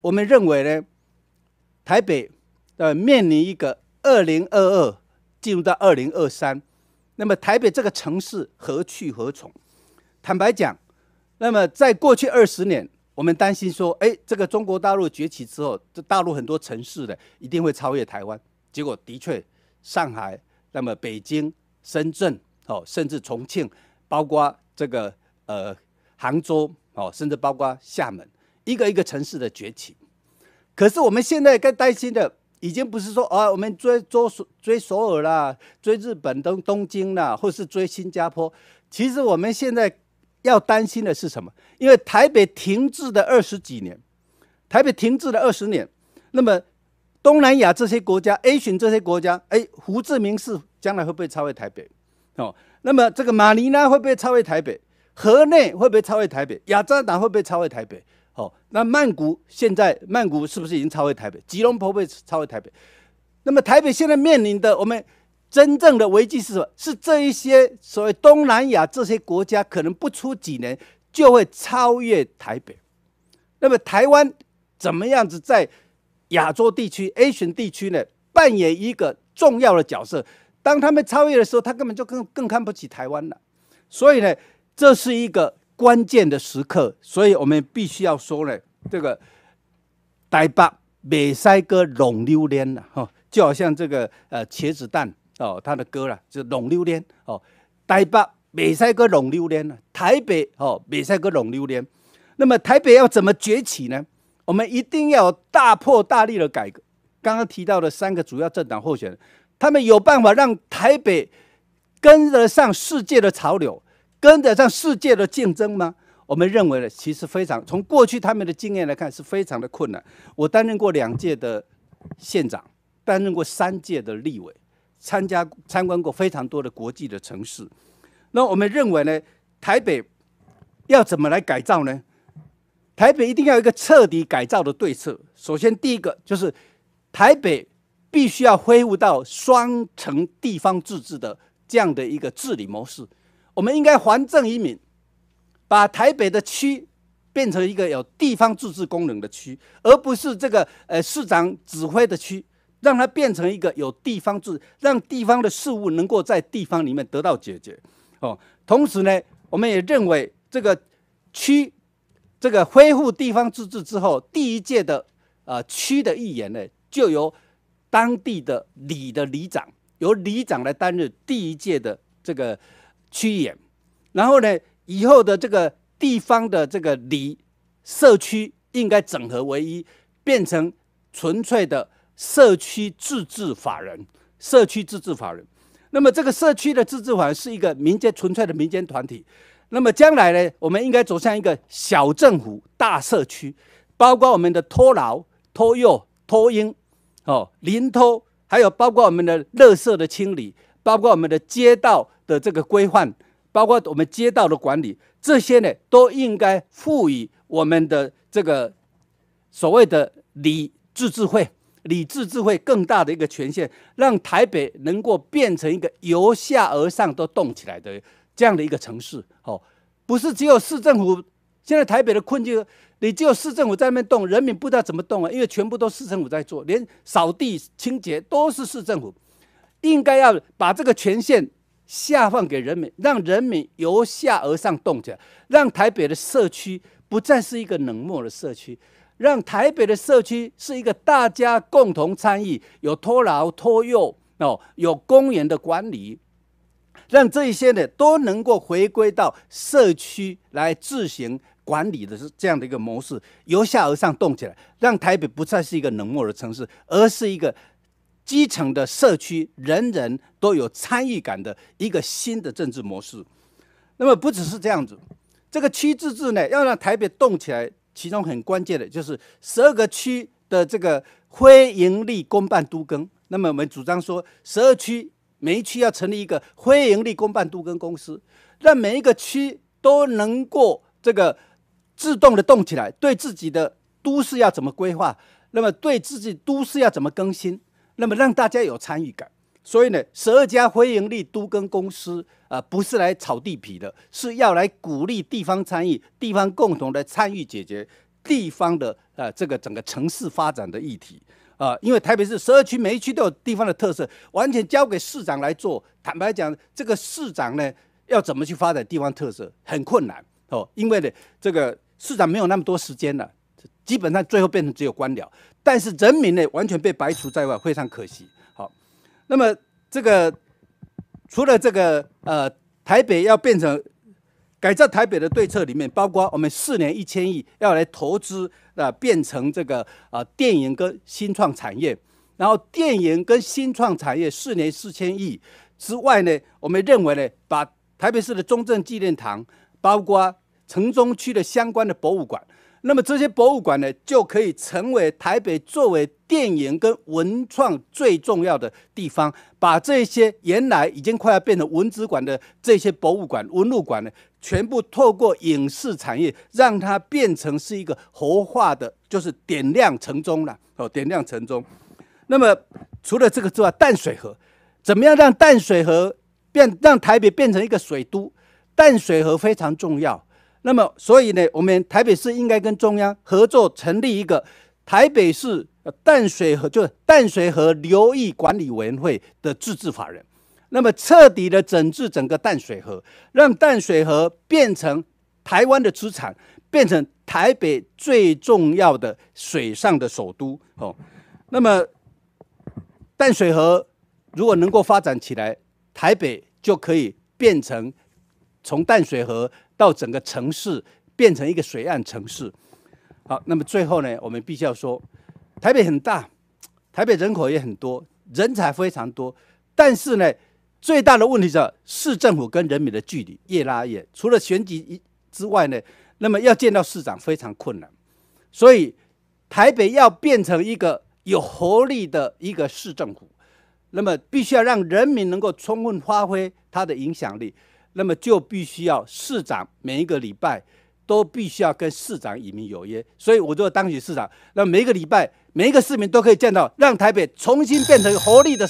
我们认为呢，台北呃面临一个二零二二进入到二零二三，那么台北这个城市何去何从？坦白讲，那么在过去二十年，我们担心说，哎，这个中国大陆崛起之后，这大陆很多城市的一定会超越台湾。结果的确，上海，那么北京、深圳，哦，甚至重庆，包括这个呃杭州，哦，甚至包括厦门。一个一个城市的崛起，可是我们现在该担心的，已经不是说啊，我们追追追首尔啦，追日本东东京啦，或是追新加坡。其实我们现在要担心的是什么？因为台北停滞的二十几年，台北停滞了二十年，那么东南亚这些国家，A 选这些国家，哎，胡志明市将来会不会超越台北？哦，那么这个马尼拉会不会超越台北？河内会不会超越台北？雅加达会不会超越台北？哦，那曼谷现在曼谷是不是已经超越台北？吉隆坡被超越台北。那么台北现在面临的我们真正的危机是什么？是这一些所谓东南亚这些国家，可能不出几年就会超越台北。那么台湾怎么样子在亚洲地区、Asia 地区呢，扮演一个重要的角色？当他们超越的时候，他根本就更更看不起台湾了。所以呢，这是一个。关键的时刻，所以我们必须要说呢，这个台北美塞哥龙榴莲了哈，就好像这个呃茄子蛋哦，他的歌了就龙榴莲哦，台北美塞哥龙榴莲了，台北哦美塞哥龙榴莲，那么台北要怎么崛起呢？我们一定要大破大立的改革。刚刚提到的三个主要政党候选人，他们有办法让台北跟得上世界的潮流。跟得上世界的竞争吗？我们认为呢，其实非常从过去他们的经验来看，是非常的困难。我担任过两届的县长，担任过三届的立委，参加参观过非常多的国际的城市。那我们认为呢，台北要怎么来改造呢？台北一定要有一个彻底改造的对策。首先，第一个就是台北必须要恢复到双城地方自治的这样的一个治理模式。我们应该还政于民，把台北的区变成一个有地方自治功能的区，而不是这个呃市长指挥的区，让它变成一个有地方治，让地方的事物能够在地方里面得到解决。哦，同时呢，我们也认为这个区这个恢复地方自治之后，第一届的呃区的议员呢，就由当地的里的里长，由里长来担任第一届的这个。区演，然后呢？以后的这个地方的这个里社区应该整合为一，变成纯粹的社区自治法人。社区自治法人，那么这个社区的自治法人是一个民间纯粹的民间团体。那么将来呢？我们应该走向一个小政府大社区，包括我们的托老、托幼、托婴，哦，零托，还有包括我们的垃圾的清理。包括我们的街道的这个规范，包括我们街道的管理，这些呢都应该赋予我们的这个所谓的理治智慧，理治智慧更大的一个权限，让台北能够变成一个由下而上都动起来的这样的一个城市。哦，不是只有市政府。现在台北的困境，你只有市政府在那边动，人民不知道怎么动啊，因为全部都市政府在做，连扫地清洁都是市政府。应该要把这个权限下放给人民，让人民由下而上动起来，让台北的社区不再是一个冷漠的社区，让台北的社区是一个大家共同参与、有托老托幼哦、有公园的管理，让这一些呢都能够回归到社区来自行管理的这样的一个模式，由下而上动起来，让台北不再是一个冷漠的城市，而是一个。基层的社区，人人都有参与感的一个新的政治模式。那么不只是这样子，这个区自治呢，要让台北动起来，其中很关键的就是十二个区的这个非营利公办都更。那么我们主张说，十二区每一区要成立一个非营利公办都更公司，让每一个区都能够这个自动的动起来，对自己的都市要怎么规划，那么对自己都市要怎么更新。那么让大家有参与感，所以呢，十二家非盈利都跟公司啊，不是来炒地皮的，是要来鼓励地方参与，地方共同来参与解决地方的啊这个整个城市发展的议题啊。因为台北市十二区每一区都有地方的特色，完全交给市长来做，坦白讲，这个市长呢要怎么去发展地方特色很困难哦，因为呢这个市长没有那么多时间了。基本上最后变成只有官僚，但是人民呢完全被排除在外，非常可惜。好，那么这个除了这个呃台北要变成改造台北的对策里面，包括我们四年一千亿要来投资啊，变成这个呃电影跟新创产业，然后电影跟新创产业四年四千亿之外呢，我们认为呢，把台北市的中正纪念堂，包括城中区的相关的博物馆。那么这些博物馆呢，就可以成为台北作为电影跟文创最重要的地方。把这些原来已经快要变成文资馆的这些博物馆、文物馆呢，全部透过影视产业，让它变成是一个活化的，就是点亮城中了。哦，点亮城中。那么除了这个之外，淡水河怎么样让淡水河变，让台北变成一个水都？淡水河非常重要。那么，所以呢，我们台北市应该跟中央合作，成立一个台北市淡水河，就是淡水河流域管理委员会的自治法人。那么，彻底的整治整个淡水河，让淡水河变成台湾的资产，变成台北最重要的水上的首都。哦，那么淡水河如果能够发展起来，台北就可以变成。从淡水河到整个城市变成一个水岸城市。好，那么最后呢，我们必须要说，台北很大，台北人口也很多，人才非常多，但是呢，最大的问题是市政府跟人民的距离越拉越除了选举之外呢，那么要见到市长非常困难。所以，台北要变成一个有活力的一个市政府，那么必须要让人民能够充分发挥它的影响力。那么就必须要市长每一个礼拜都必须要跟市长以民有约，所以我就当选市长。那每一个礼拜，每一个市民都可以见到，让台北重新变成活力的。